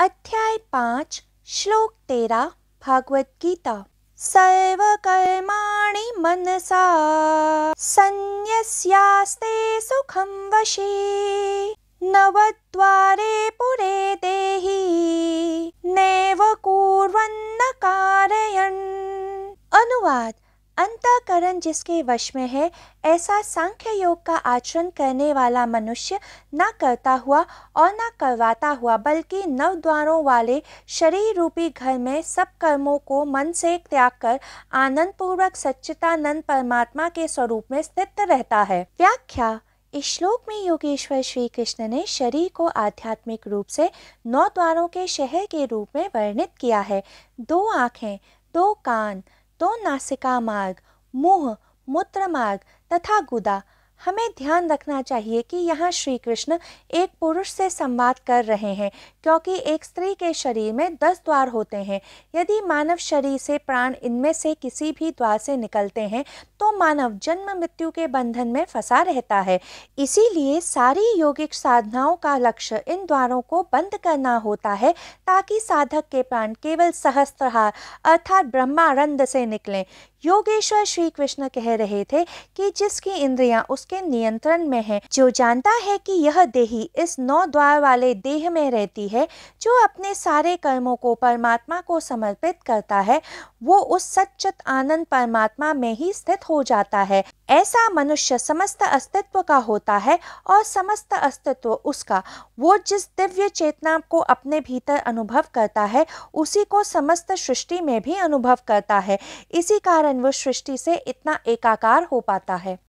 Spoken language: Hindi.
अध्याय पाच श्लोक तेरा भागवद्गीता सर्व कर्माणि मनसा संन्यस्यास्ते सुखं वशी नवद्वारे पुरे देही नैव कुर्वन्न कारयन् अनुवाद अंतकरण जिसके वश में है ऐसा सांख्य योग का आचरण करने वाला मनुष्य न करता हुआ और न करवाता हुआ बल्कि नव द्वारों वाले शरीर रूपी घर में सब कर्मों को मन से त्याग कर आनंद पूर्वक सच्चितानंद परमात्मा के स्वरूप में स्थित रहता है व्याख्या इस श्लोक में योगेश्वर श्री कृष्ण ने शरीर को आध्यात्मिक रूप से नौ द्वारों के शहर के रूप में वर्णित किया है दो आँखें दो कान तो नासिका मार्ग मुंह मूत्र मार्ग तथा गुदा हमें ध्यान रखना चाहिए कि यहाँ श्री कृष्ण एक पुरुष से संवाद कर रहे हैं क्योंकि एक स्त्री के शरीर में दस द्वार होते हैं यदि मानव शरीर से प्राण इनमें से किसी भी द्वार से निकलते हैं तो मानव जन्म मृत्यु के बंधन में फंसा रहता है इसीलिए सारी योगिक साधनाओं का लक्ष्य इन द्वारों को बंद करना होता है ताकि साधक के प्राण केवल सहस्त्रहार अर्थात ब्रह्मानंद से निकलें योगेश्वर श्री कृष्ण कह रहे थे कि जिसकी इंद्रियां उसके नियंत्रण में हैं, जो जानता है कि यह देही इस नौ द्वार वाले देह में रहती है जो अपने सारे कर्मों को परमात्मा को समर्पित करता है वो उस सच्चित आनंद परमात्मा में ही स्थित हो जाता है ऐसा मनुष्य समस्त अस्तित्व का होता है और समस्त अस्तित्व उसका वो जिस दिव्य चेतना को अपने भीतर अनुभव करता है उसी को समस्त सृष्टि में भी अनुभव करता है इसी कारण वो सृष्टि से इतना एकाकार हो पाता है